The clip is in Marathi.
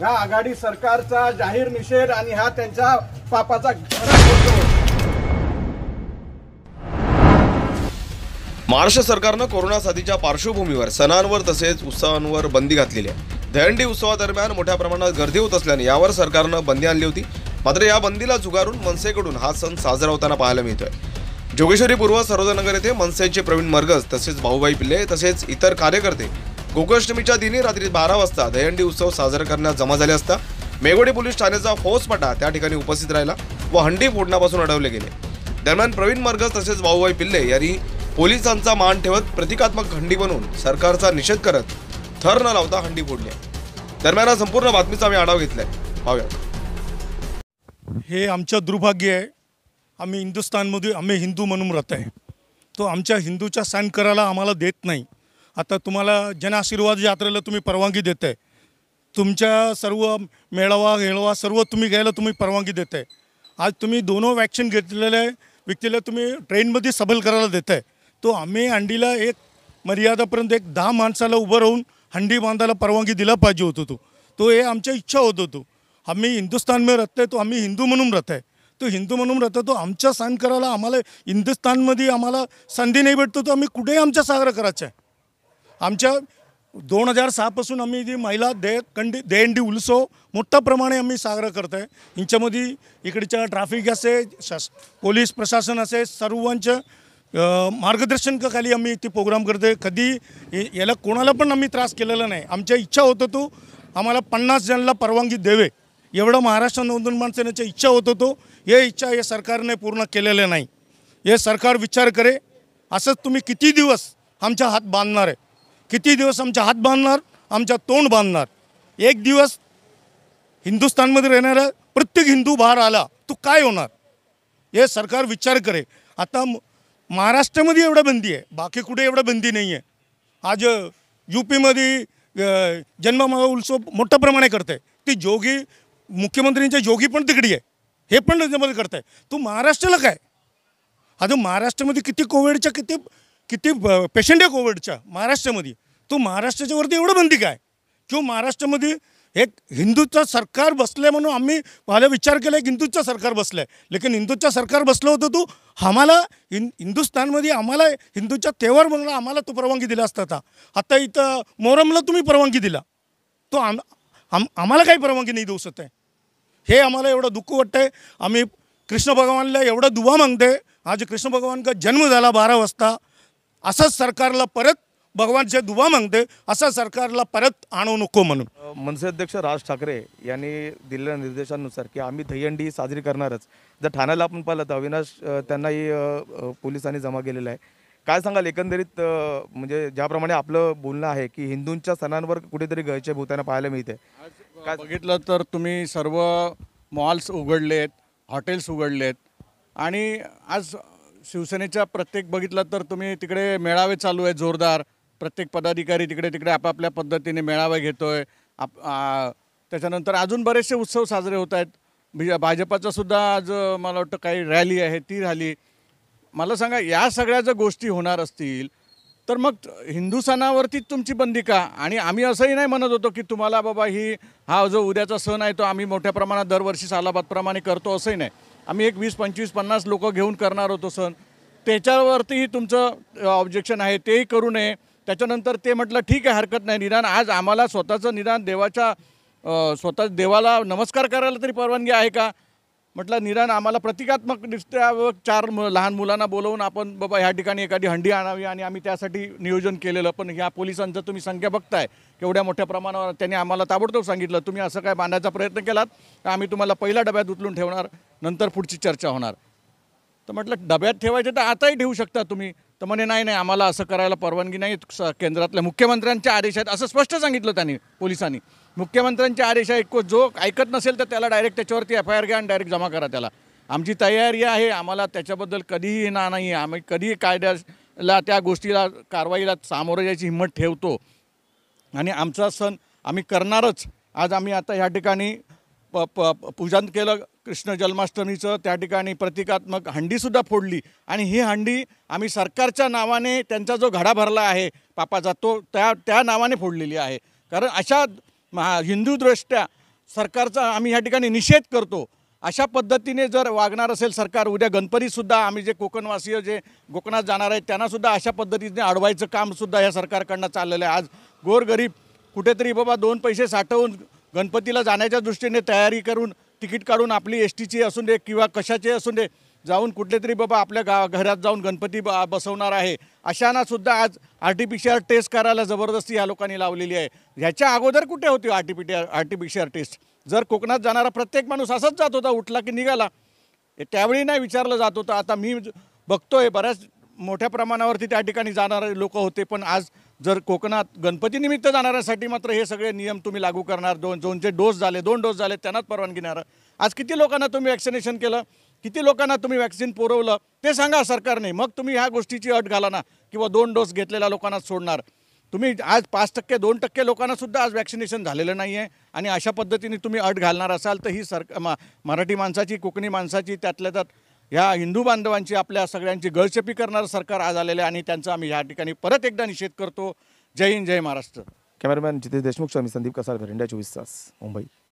या आघाडी सरकारचा जाहीर निषेध आणि हा त्यांच्या पापाचा महाराष्ट्र सरकारनं कोरोना साथीच्या पार्श्वभूमीवर सणांवर तसेच उत्सवांवर बंदी घातलेली आहे दहंडी उत्सवादरम्यान मोठ्या प्रमाणात गर्दी होत असल्याने यावर सरकारनं बंदी आणली होती मात्र या बंदीला झुगारून मनसेकडून हा सण साजरा होताना पाहायला मिळतोय जोगेश्वरी पूर्व सरोजनगर येथे मनसेचे प्रवीण मरगज तसेच भाऊबाई पिल्ले तसेच इतर कार्यकर्ते गोकुळाष्टमीच्या दिनी रात्री बारा वाजता दहीहंडी उत्सव साजरा करण्यास जमा झाले असता मेघोडी पोलीस ठाण्याचा फौजपटा त्या ठिकाणी उपस्थित राहिला व हंडी फोडण्यापासून अडवले गेले दरम्यान प्रवीण मर्गस तसेच भाऊबाई पिल्ले यांनी पोलिसांचा मान ठेवत प्रतिकात्मक हंडी बनवून सरकारचा निषेध करत थर न लावता हंडी फोडली दरम्यान हा संपूर्ण बातमीचा आम्ही आढावा घेतलाय पाहूया हे आमचं दुर्भाग्य आहे आम्ही हिंदुस्थानमध्ये आम्ही हिंदू म्हणून राहत आहे तो आमच्या हिंदूच्या सॅन करायला आम्हाला देत नाही आता तुम्हाला जनआशीर्वाद यात्रेला तुम्ही परवानगी देत आहे तुमच्या सर्व मेळावा घेळवा सर्व तुम्ही घ्यायला तुम्ही परवानगी देत आहे आज तुम्ही दोनों वॅक्सिन घेतलेले व्यक्तीला तुम्ही ट्रेनमध्ये सबल करायला देत आहे तो आम्ही हंडीला एक मर्यादापर्यंत एक दहा माणसाला उभं राहून हंडी बांधायला परवानगी दिला पाहिजे होतो तो तो हे आमच्या इच्छा होत होतो आम्ही हिंदुस्थानमध्ये राहतो तो आम्ही हिंदू म्हणून राहत आहे तो हिंदू म्हणून राहतो तो आमच्या सण करायला आम्हाला हिंदुस्थानमध्ये आम्हाला संधी नाही भेटतो तो आम्ही कुठेही आमचा साजरा करायचा आहे आमच्या दोन हजार सहापासून आम्ही जी महिला दे कंडी देहंडी उत्सव मोठ्या प्रमाणे आम्ही साजरा करतो आहे ह्यांच्यामध्ये इकडच्या ट्राफिक असे शास पोलीस प्रशासन असे सर्वांच्या खाली आम्ही ते प्रोग्राम करते कधी याला कोणाला पण आम्ही त्रास केलेला नाही आमच्या इच्छा होतं तो आम्हाला पन्नास जणांना परवानगी देवे एवढं महाराष्ट्र नवनिर्माण सेनेच्या इच्छा होत होतो हे इच्छा हे सरकारने पूर्ण केलेलं नाही हे सरकार विचार करे असंच तुम्ही किती दिवस आमच्या हात बांधणार आहे किती दिवस आमच्या हात बांधणार आमच्या तोंड बांधणार एक दिवस हिंदुस्थानमध्ये राहणारा प्रत्येक हिंदू बाहेर आला तो काय होणार हे सरकार विचार करे आता महाराष्ट्रामध्ये एवढा बंदी आहे बाकी कुठे एवढा बंदी नाही आहे आज यू पीमध्ये जन्ममहा उत्सव मोठ्या प्रमाणे करत आहे ती जोगी मुख्यमंत्र्यांच्या जोगी पण तिकडी आहे हे पण त्याच्यामध्ये करत आहे तू महाराष्ट्राला काय आता महाराष्ट्रामध्ये किती कोविडच्या किती किती पेशंट आहे कोविडच्या महाराष्ट्रामध्ये तो महाराष्ट्राच्या वरती एवढं बंदी काय किंवा महाराष्ट्रामध्ये एक हिंदूचं सरकार बसलं म्हणून आम्ही मला विचार केला एक हिंदूचं सरकार बसलं आहे लेकिन हिंदूचं सरकार बसलं होतं तू आम्हाला हिं हिंदुस्थानमध्ये आम्हाला हिंदूच्या तेवर म्हणून आम्हाला तो परवानगी दिला असता आता इथं मोहरमला तुम्ही परवानगी दिला तो आम आम आम्हाला काही परवानगी नाही देऊ शकत आहे हे आम्हाला एवढं दुःख वाटतं आहे आम्ही कृष्ण भगवानला एवढं दुवा मागते आज कृष्ण भगवान का जन्म झाला बारा वाजता असंच सरकारला परत भगवान जे दुवा मागते असं सरकारला परत आणू नको म्हणून मनसे अध्यक्ष राज ठाकरे यांनी दिलेल्या निर्देशांनुसार की आम्ही दहीहंडी साजरी करणारच जर ठाण्याला आपण पाहिलं तर अविनाश त्यांनाही पोलिसांनी जमा केलेला आहे काय सांगाल एकंदरीत म्हणजे ज्याप्रमाणे आपलं बोलणं आहे की हिंदूंच्या सणांवर कुठेतरी गैरचे भूताना पाहायला मिळते काय बघितलं तर तुम्ही सर्व मॉल्स उघडलेत हॉटेल्स उघडलेत आणि आज शिवसेनेच्या प्रत्येक बघितलं तर तुम्ही तिकडे मेळावे चालू आहे जोरदार प्रत्येक पदाधिकारी तिकडे तिकडे आपापल्या पद्धतीने मेळावे घेतो आहे आप त्याच्यानंतर अजून बरेचसे उत्सव साजरे होत आहेत भाजपाचा सुद्धा आज मला वाटतं काही रॅली आहे ती रॅली मला सांगा या सगळ्या ज्या गोष्टी होणार असतील तर मग हिंदू तुमची बंदी का आणि आम्ही असंही नाही म्हणत होतो की तुम्हाला बाबा ही हा जो उद्याचा सण आहे तो आम्ही मोठ्या प्रमाणात दरवर्षी सालाबादप्रमाणे करतो असंही नाही आम्ही एक वीस पंचवीस पन्नास लोक घेऊन करणार होतो सण त्याच्यावरतीही तुमचं ऑब्जेक्शन आहे तेही करू नये त्याच्यानंतर ते म्हटलं ठीक आहे हरकत नाही निदान आज आम्हाला स्वतःचं निदान देवाच्या स्वतः देवाला नमस्कार करायला तरी परवानगी आहे का म्हटलं निदान आम्हाला प्रतिकात्मक प्रतिकात्मकदृष्ट्या चार लहान मुलांना बोलवून आपण बाबा ह्या ठिकाणी एखादी हंडी आणावी आणि आम्ही त्यासाठी नियोजन केलेलं पण ह्या पोलिसांचं तुम्ही संख्या बघताय केवढ्या मोठ्या प्रमाणावर त्यांनी आम्हाला ताबडतोब सांगितलं तुम्ही असं काय बांधायचा प्रयत्न केलात तर आम्ही तुम्हाला पहिल्या डब्यात उचलून ठेवणार नंतर पुढची चर्चा होणार तर म्हटलं डब्यात ठेवायचे तर आताही ठेवू शकता तुम्ही तर म्हणे नाही नाही आम्हाला असं करायला परवानगी नाही केंद्रातल्या मुख्यमंत्र्यांच्या आदेशात असं स्पष्ट सांगितलं त्यांनी पोलिसांनी मुख्यमंत्र्यांच्या आदेश आहे जो ऐकत नसेल तर त्याला डायरेक्ट त्याच्यावरती एफ आय आर घ्या आणि डायरेक्ट जमा करा त्याला आमची तयारी आहे आम्हाला त्याच्याबद्दल कधीही ना नाही आहे आम्ही कधीही कायद्याला त्या गोष्टीला कारवाईला सामोरं जायची हिंमत ठेवतो आणि आमचा सण आम्ही करणारच आज आम्ही आता ह्या ठिकाणी प प पूजन केलं कृष्ण जन्माष्टमीचं त्या ठिकाणी प्रतिकात्मक हंडीसुद्धा फोडली आणि ही हंडी आम्ही सरकारच्या नावाने त्यांचा जो घडा भरला आहे पापाचा तो त्या त्या नावाने फोडलेली आहे कारण अशा महा हिंदूदृष्ट्या सरकारचा आम्ही ह्या ठिकाणी निषेध करतो अशा पद्धतीने जर वागणार असेल सरकार उद्या गणपतीसुद्धा आम्ही जे कोकणवासीय जे कोकणात जाणार आहेत त्यांनासुद्धा अशा पद्धतीने अडवायचं कामसुद्धा ह्या सरकारकडनं चाललेलं आहे आज गोरगरीब कुठेतरी बाबा दोन पैसे साठवून गणपतीला जाण्याच्या दृष्टीने तयारी करून तिकीट काढून आपली एस टीची असू दे किंवा कशाची असू दे जाऊन कुठले तरी बाबा आपल्या गा घरात जाऊन गणपती ब बसवणार आहे अशांना सुद्धा आज आर्टिफिशियल टेस्ट करायला जबरदस्ती या लोकांनी लावलेली आहे ह्याच्या अगोदर कुठे होती सी आर्टिफिशियल टेस्ट जर कोकणात जाणारा प्रत्येक माणूस असाच जात होता उठला की निघाला त्यावेळी नाही विचारलं जात होतं आता मी बघतोय बऱ्याच मोठ्या प्रमाणावरती त्या ठिकाणी जाणारे लोक होते पण आज जर कोकणात गणपतीनिमित्त जाणाऱ्यासाठी मात्र हे सगळे नियम तुम्ही लागू करणार दोन दोनचे डोस झाले दोन डोस झाले त्यांनाच परवानगी देणार आज किती लोकांना तुम्ही वॅक्सिनेशन केलं किती लोकांना तुम्ही वॅक्सिन पुरवलं ते सांगा सरकारने मग तुम्ही ह्या गोष्टीची अट घाला ना किंवा दोन डोस घेतलेल्या लोकांना सोडणार तुम्ही आज पाच टक्के दोन टक्के लोकांनासुद्धा आज वॅक्सिनेशन झालेलं नाही आहे आणि अशा पद्धतीने तुम्ही अट घालणार असाल तर ही सर मराठी माणसाची कोकणी माणसाची त्यातल्या त्यात ह्या हिंदू बांधवांची आपल्या सगळ्यांची गळचेपी करणारं सरकार आज आलेलं आहे आणि त्यांचा आम्ही ह्या ठिकाणी परत एकदा निषेध करतो जय हिंद जय महाराष्ट्र कॅमेरामॅन जितेश देशमुख स्वामी संदीप कसा इंडिया चोवीस तास मुंबई